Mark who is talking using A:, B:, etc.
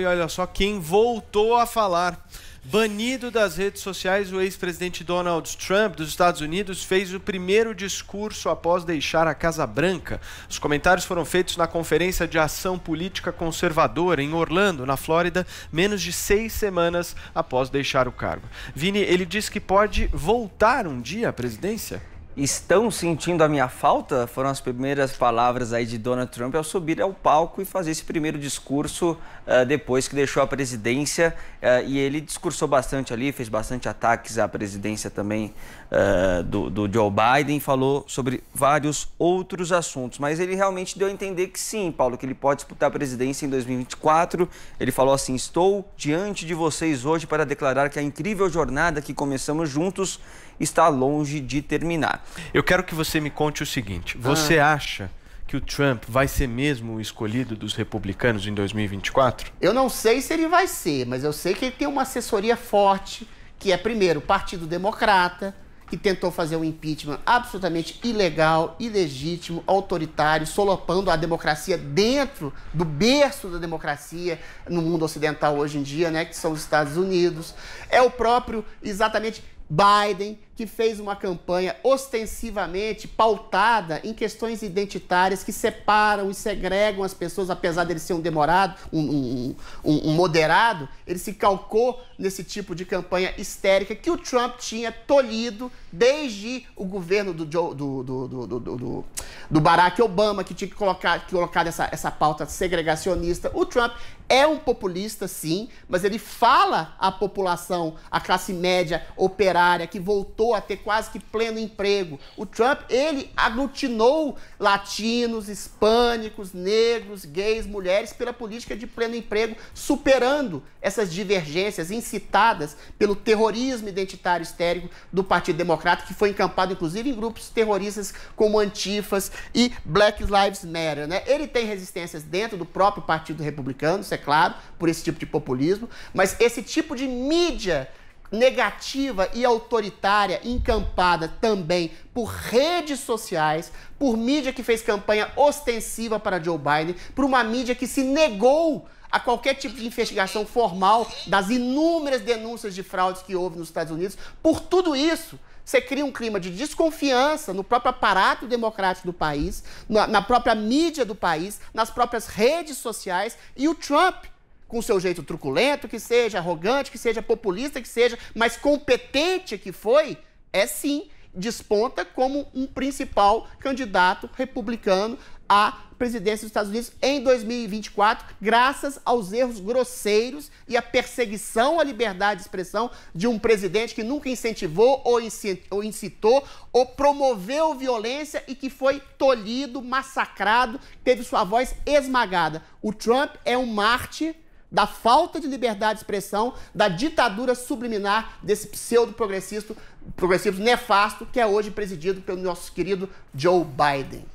A: E olha só quem voltou a falar. Banido das redes sociais, o ex-presidente Donald Trump dos Estados Unidos fez o primeiro discurso após deixar a Casa Branca. Os comentários foram feitos na Conferência de Ação Política Conservadora em Orlando, na Flórida, menos de seis semanas após deixar o cargo. Vini, ele diz que pode
B: voltar um dia à presidência? estão sentindo a minha falta? Foram as primeiras palavras aí de Donald Trump ao subir ao palco e fazer esse primeiro discurso uh, depois que deixou a presidência. Uh, e ele discursou bastante ali, fez bastante ataques à presidência também uh, do, do Joe Biden, falou sobre vários outros assuntos. Mas ele realmente deu a entender que sim, Paulo, que ele pode disputar a presidência em 2024. Ele falou assim: Estou diante de vocês hoje para declarar que a incrível jornada que começamos juntos está longe de terminar.
A: Eu quero que você me conte o seguinte: você ah. acha que o Trump vai ser mesmo o escolhido dos republicanos em 2024?
C: Eu não sei se ele vai ser, mas eu sei que ele tem uma assessoria forte, que é primeiro o Partido Democrata, que tentou fazer um impeachment absolutamente ilegal, ilegítimo, autoritário, solopando a democracia dentro do berço da democracia no mundo ocidental hoje em dia, né, que são os Estados Unidos. É o próprio, exatamente, Biden, que fez uma campanha ostensivamente pautada em questões identitárias que separam e segregam as pessoas, apesar dele ser um demorado, um, um, um moderado, ele se calcou nesse tipo de campanha histérica que o Trump tinha tolhido desde o governo do, Joe, do, do, do do Barack Obama, que tinha que colocar, que colocar essa, essa pauta segregacionista. O Trump é um populista, sim, mas ele fala à população, à classe média operária, que voltou a ter quase que pleno emprego. O Trump, ele aglutinou latinos, hispânicos, negros, gays, mulheres pela política de pleno emprego, superando essas divergências incitadas pelo terrorismo identitário histérico do Partido Democrata que foi encampado, inclusive, em grupos terroristas como antifas e Black Lives Matter, né? Ele tem resistências dentro do próprio Partido Republicano, isso é claro, por esse tipo de populismo, mas esse tipo de mídia negativa e autoritária encampada também por redes sociais, por mídia que fez campanha ostensiva para Joe Biden, por uma mídia que se negou a qualquer tipo de investigação formal das inúmeras denúncias de fraudes que houve nos Estados Unidos. Por tudo isso, você cria um clima de desconfiança no próprio aparato democrático do país, na, na própria mídia do país, nas próprias redes sociais. E o Trump com seu jeito truculento que seja, arrogante que seja, populista que seja, mas competente que foi, é sim, desponta como um principal candidato republicano à presidência dos Estados Unidos em 2024, graças aos erros grosseiros e à perseguição à liberdade de expressão de um presidente que nunca incentivou ou incitou ou promoveu violência e que foi tolhido, massacrado, teve sua voz esmagada. O Trump é um mártir da falta de liberdade de expressão, da ditadura subliminar desse pseudo-progressista progressista nefasto que é hoje presidido pelo nosso querido Joe Biden.